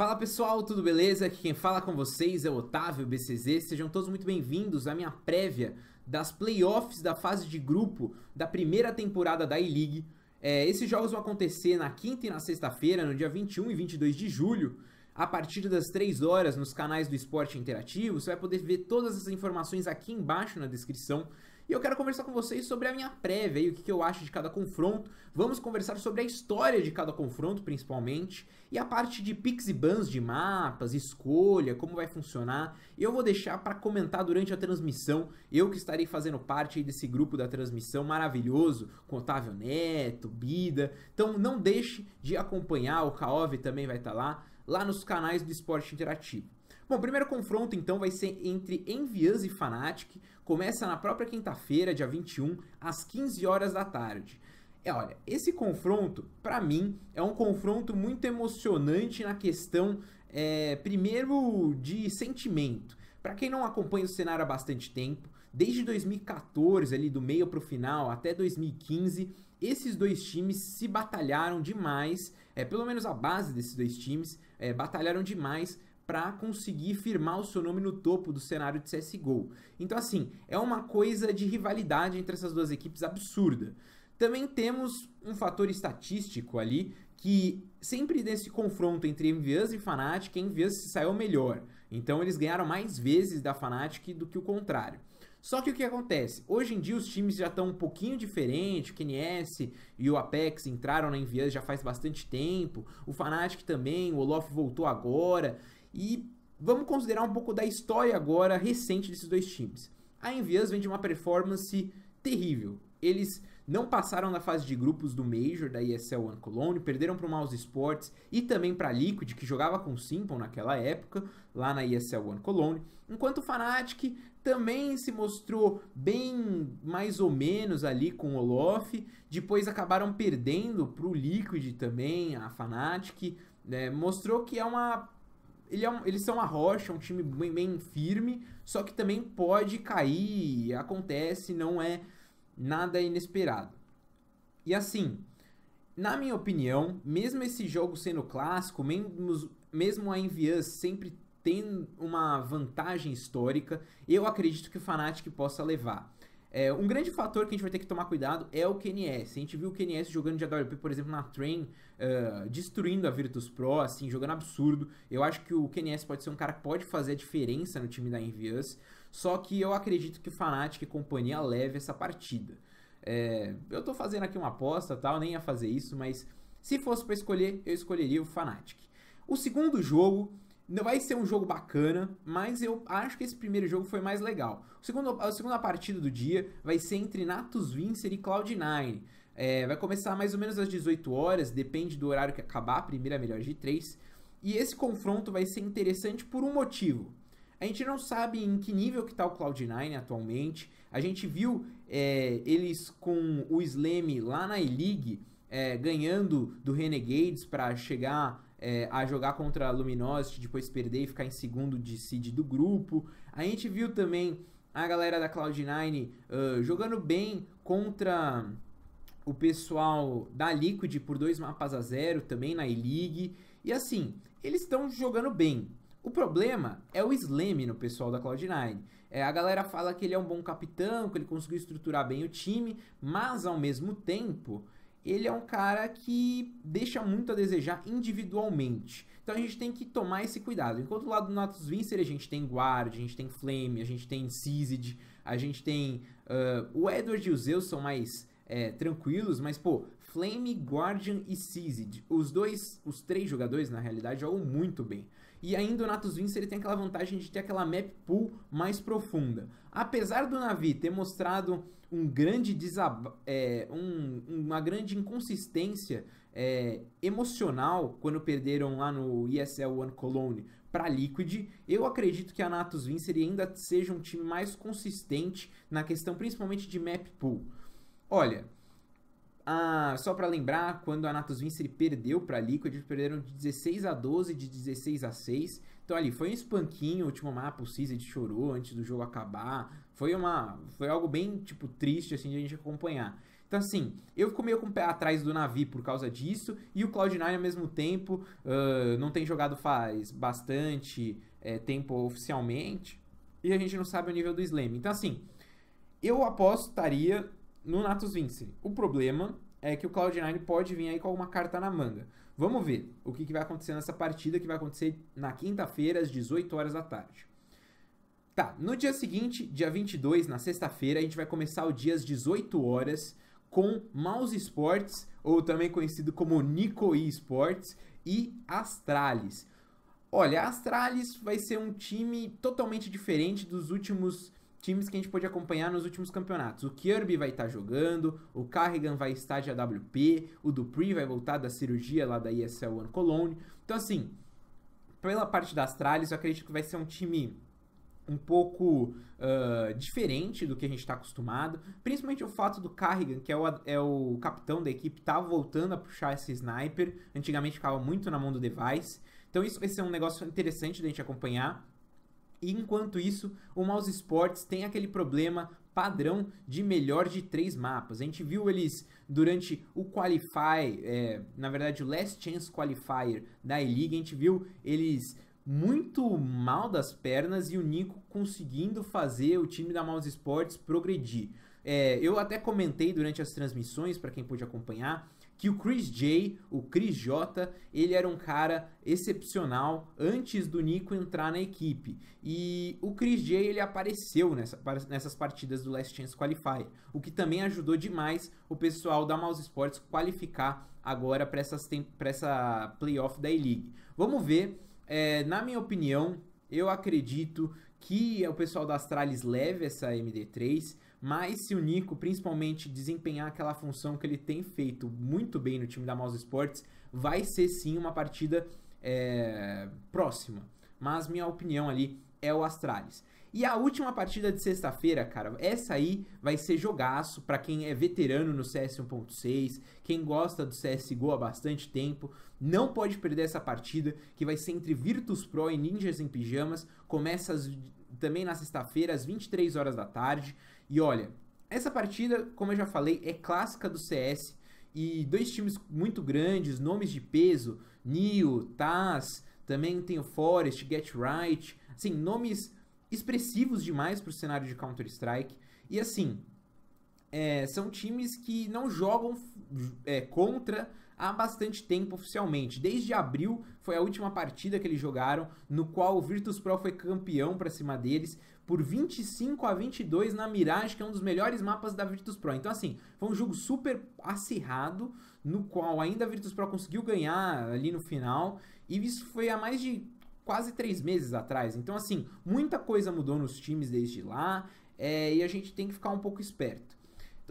Fala pessoal, tudo beleza? Aqui quem fala com vocês é o Otávio BCZ. Sejam todos muito bem-vindos à minha prévia das playoffs da fase de grupo da primeira temporada da E-League. É, esses jogos vão acontecer na quinta e na sexta-feira, no dia 21 e 22 de julho a partir das 3 horas nos canais do Esporte Interativo. Você vai poder ver todas as informações aqui embaixo na descrição. E eu quero conversar com vocês sobre a minha prévia e o que eu acho de cada confronto. Vamos conversar sobre a história de cada confronto, principalmente, e a parte de picks e bans de mapas, escolha, como vai funcionar. Eu vou deixar para comentar durante a transmissão. Eu que estarei fazendo parte desse grupo da transmissão maravilhoso com Otávio Neto, Bida. Então não deixe de acompanhar, o Caov também vai estar tá lá lá nos canais do Esporte Interativo. Bom, o primeiro confronto então vai ser entre Envias e Fnatic, começa na própria quinta-feira, dia 21, às 15 horas da tarde. É, olha, esse confronto, para mim, é um confronto muito emocionante na questão, é, primeiro, de sentimento. Para quem não acompanha o cenário há bastante tempo, desde 2014 ali do meio para o final até 2015, esses dois times se batalharam demais, é pelo menos a base desses dois times é, batalharam demais para conseguir firmar o seu nome no topo do cenário de CS:GO. Então assim, é uma coisa de rivalidade entre essas duas equipes absurda. Também temos um fator estatístico ali que sempre nesse confronto entre Envias e Fnatic, Envias saiu melhor. Então eles ganharam mais vezes da Fnatic do que o contrário. Só que o que acontece? Hoje em dia os times já estão um pouquinho diferente, o KNS e o Apex entraram na Envias já faz bastante tempo, o Fnatic também, o Olof voltou agora, e vamos considerar um pouco da história agora recente desses dois times. A Envias vem de uma performance terrível. Eles não passaram na fase de grupos do Major da ESL One Cologne, perderam para o Mouse Sports e também para a Liquid, que jogava com Simple naquela época, lá na ESL One Cologne, enquanto o Fnatic também se mostrou bem mais ou menos ali com o Olof, depois acabaram perdendo para o Liquid também, a Fnatic, né? mostrou que é uma ele é um, eles são a rocha, um time bem, bem, firme, só que também pode cair, acontece, não é nada é inesperado. E assim, na minha opinião, mesmo esse jogo sendo clássico, mesmo, mesmo a Envias sempre tem uma vantagem histórica, eu acredito que o Fnatic possa levar. É, um grande fator que a gente vai ter que tomar cuidado é o KNS. A gente viu o KNS jogando de AWP, por exemplo, na Train, uh, destruindo a Virtus Pro, assim, jogando absurdo. Eu acho que o KNS pode ser um cara que pode fazer a diferença no time da Envias, só que eu acredito que o Fnatic e companhia leve essa partida. É, eu tô fazendo aqui uma aposta tal, nem ia fazer isso, mas se fosse para escolher, eu escolheria o Fnatic. O segundo jogo Vai ser um jogo bacana, mas eu acho que esse primeiro jogo foi mais legal. O segundo, a segunda partida do dia vai ser entre Natus Vincer e Cloud9. É, vai começar mais ou menos às 18 horas, depende do horário que acabar, a primeira é melhor de três. E esse confronto vai ser interessante por um motivo. A gente não sabe em que nível que tá o Cloud9 atualmente. A gente viu é, eles com o Slam lá na E-League é, ganhando do Renegades para chegar é, a jogar contra a Luminosity, depois perder e ficar em segundo de seed do grupo. A gente viu também a galera da Cloud9 uh, ah, jogando bem contra o pessoal da Liquid por dois mapas a zero também na E-League. E assim, eles estão jogando bem. O problema é o Slam no pessoal da Cloud9. É, a galera fala que ele é um bom capitão, que ele conseguiu estruturar bem o time, mas ao mesmo tempo ele é um cara que deixa muito a desejar individualmente. Então a gente tem que tomar esse cuidado. Enquanto o lado do Natus Vincer a gente tem Guard, a gente tem Flame, a gente tem Cizid, a gente tem... Uh, o Edward e o Zeus são mais é, tranquilos, mas pô, Flame, Guardian e Cizid, os dois, os três jogadores na realidade jogam muito bem. E ainda o Natus Vince ele tem aquela vantagem de ter aquela map pool mais profunda. Apesar do Navi ter mostrado um grande desab... É, um, uma grande inconsistência é, emocional quando perderam lá no ESL One Cologne para Liquid, eu acredito que a Natus Vince ainda seja um time mais consistente na questão principalmente de map pool. Olha, ah, só para lembrar, quando a Natus Vincere perdeu para a Liquid, eles perderam de 16 a 12, de 16 a 6. Então ali foi um espanquinho, o último mapa, o Caesar chorou antes do jogo acabar. Foi uma, foi algo bem tipo triste assim de a gente acompanhar. Então assim, eu fico meio com o pé atrás do navio por causa disso e o Cloud9 ao mesmo tempo uh, não tem jogado faz bastante é, tempo oficialmente e a gente não sabe o nível do Slam. Então assim, eu apostaria no Natus Vincere. O problema é que o Cloud9 pode vir aí com alguma carta na manga. Vamos ver o que, que vai acontecer nessa partida que vai acontecer na quinta-feira, às 18 horas da tarde. Tá, no dia seguinte, dia 22, na sexta-feira, a gente vai começar o dia às 18 horas com Mouse Sports, ou também conhecido como Nico Esports, e Astralis. Olha, a Astralis vai ser um time totalmente diferente dos últimos times que a gente pôde acompanhar nos últimos campeonatos. O Kirby vai estar tá jogando, o Carrigan vai estar de AWP, o Dupree vai voltar da cirurgia lá da ESL One Cologne. Então, assim, pela parte das tralhas, eu acredito que vai ser um time um pouco uh, diferente do que a gente está acostumado, principalmente o fato do Carrigan, que é o, é o capitão da equipe, tá voltando a puxar esse sniper, antigamente ficava muito na mão do device, então isso vai ser um negócio interessante da gente acompanhar, e enquanto isso, o Mouse Sports tem aquele problema padrão de melhor de três mapas. A gente viu eles durante o Qualify, é, na verdade o Last Chance Qualifier da E-League, a gente viu eles muito mal das pernas e o Nico conseguindo fazer o time da Mouse Sports progredir. É, eu até comentei durante as transmissões, para quem pôde acompanhar, que o Chris J, o Chris J, ele era um cara excepcional antes do Nico entrar na equipe. E o Chris J, ele apareceu nessa, nessas partidas do Last Chance Qualify, o que também ajudou demais o pessoal da Mouse Sports qualificar agora para essa playoff da E-League. Vamos ver, é, na minha opinião, eu acredito que é o pessoal da Astralis leve essa MD3, mas se o Nico, principalmente, desempenhar aquela função que ele tem feito muito bem no time da Mouse Sports, vai ser sim uma partida é, próxima. Mas minha opinião ali é o Astralis. E a última partida de sexta-feira, cara, essa aí vai ser jogaço para quem é veterano no CS 1.6, quem gosta do CSGO há bastante tempo, não pode perder essa partida que vai ser entre Virtus Pro e Ninjas em Pijamas, começa às também na sexta-feira, às 23 horas da tarde. E olha, essa partida, como eu já falei, é clássica do CS e dois times muito grandes, nomes de peso, Neo, Taz, também tem o Forest, Get Right, assim, nomes expressivos demais para o cenário de Counter-Strike. E assim, é, são times que não jogam é, contra há bastante tempo oficialmente. Desde abril foi a última partida que eles jogaram, no qual o Virtus Pro foi campeão para cima deles por 25 a 22 na Mirage, que é um dos melhores mapas da Virtus Pro. Então assim, foi um jogo super acirrado, no qual ainda a Virtus Pro conseguiu ganhar ali no final, e isso foi há mais de quase três meses atrás. Então, assim, muita coisa mudou nos times desde lá é, e a gente tem que ficar um pouco esperto.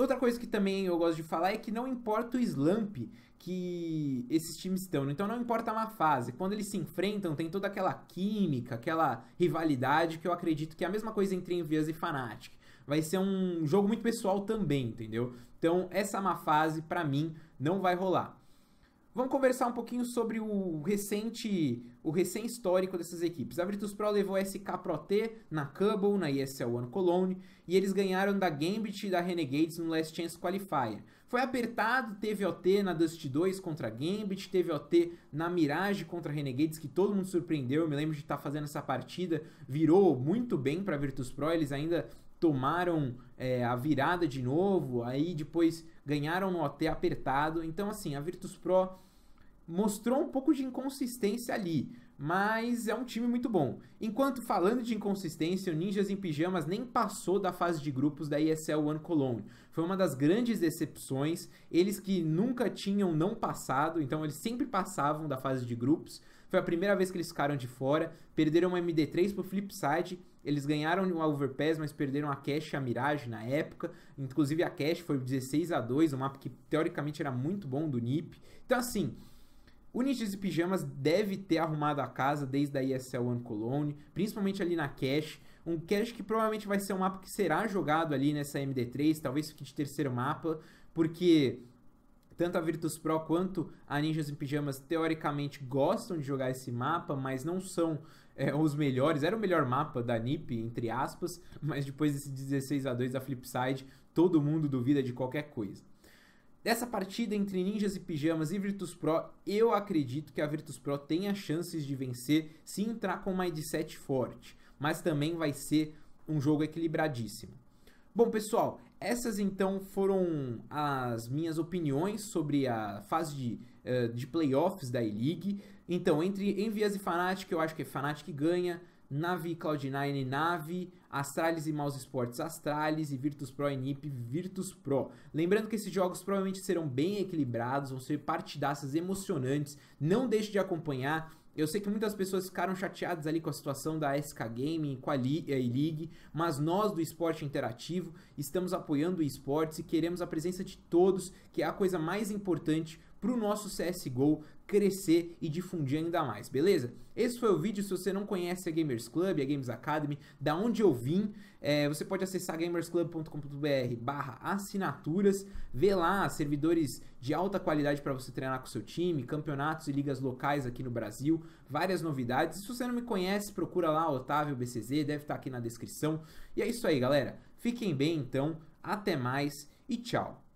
Outra coisa que também eu gosto de falar é que não importa o slump que esses times estão, né? então não importa a má fase. Quando eles se enfrentam, tem toda aquela química, aquela rivalidade que eu acredito que é a mesma coisa entre Envias e Fnatic. Vai ser um jogo muito pessoal também, entendeu? Então essa má fase para mim não vai rolar. Vamos conversar um pouquinho sobre o recente, o recém histórico dessas equipes. A Virtus Pro levou a SK Pro T na Cubble, na ESL One Cologne, e eles ganharam da Gambit e da Renegades no Last Chance Qualifier. Foi apertado, teve OT na Dust 2 contra a Gambit, teve OT na Mirage contra a Renegades, que todo mundo surpreendeu. Eu me lembro de estar tá fazendo essa partida, virou muito bem para a Virtus Pro, eles ainda tomaram é, a virada de novo, aí depois ganharam no OT apertado. Então, assim, a Virtus Pro mostrou um pouco de inconsistência ali, mas é um time muito bom. Enquanto falando de inconsistência, o Ninjas em Pijamas nem passou da fase de grupos da ESL One Cologne. Foi uma das grandes decepções, eles que nunca tinham não passado, então eles sempre passavam da fase de grupos. Foi a primeira vez que eles ficaram de fora, perderam uma MD3 pro Flipside, eles ganharam o Overpass, mas perderam a Cash e a Mirage na época. Inclusive a Cash foi 16 a 2, um mapa que teoricamente era muito bom do NiP. Então assim, o Ninjas e Pijamas deve ter arrumado a casa desde a ESL One Cologne, principalmente ali na cache. Um cache que provavelmente vai ser um mapa que será jogado ali nessa MD3, talvez fique de terceiro mapa, porque tanto a Virtus Pro quanto a Ninjas e Pijamas teoricamente gostam de jogar esse mapa, mas não são é, os melhores. Era o melhor mapa da NiP, entre aspas, mas depois desse 16 a 2 da Flipside, todo mundo duvida de qualquer coisa. Dessa partida entre Ninjas e Pijamas e Virtus Pro, eu acredito que a Virtus Pro tenha chances de vencer se entrar com um mindset forte, mas também vai ser um jogo equilibradíssimo. Bom, pessoal, essas então foram as minhas opiniões sobre a fase de, eh, de playoffs da E-League. Então, entre Envias e Fnatic, eu acho que é Fnatic ganha. Navi Cloud9, Navi, Astralis e Mouse Sports Astralis e Virtus Pro e NiP Virtus Pro. Lembrando que esses jogos provavelmente serão bem equilibrados, vão ser partidaças emocionantes. Não deixe de acompanhar. Eu sei que muitas pessoas ficaram chateadas ali com a situação da SK Gaming, com a E-League, eh, mas nós do Esporte Interativo estamos apoiando o esportes e queremos a presença de todos, que é a coisa mais importante para o nosso CSGO crescer e difundir ainda mais, beleza? Esse foi o vídeo, se você não conhece a Gamers Club, a Games Academy, da onde eu vim, é, você pode acessar gamersclub.com.br barra assinaturas, ver lá servidores de alta qualidade para você treinar com seu time, campeonatos e ligas locais aqui no Brasil, várias novidades. Se você não me conhece, procura lá Otávio BCZ, deve estar tá aqui na descrição. E é isso aí, galera. Fiquem bem então, até mais e tchau.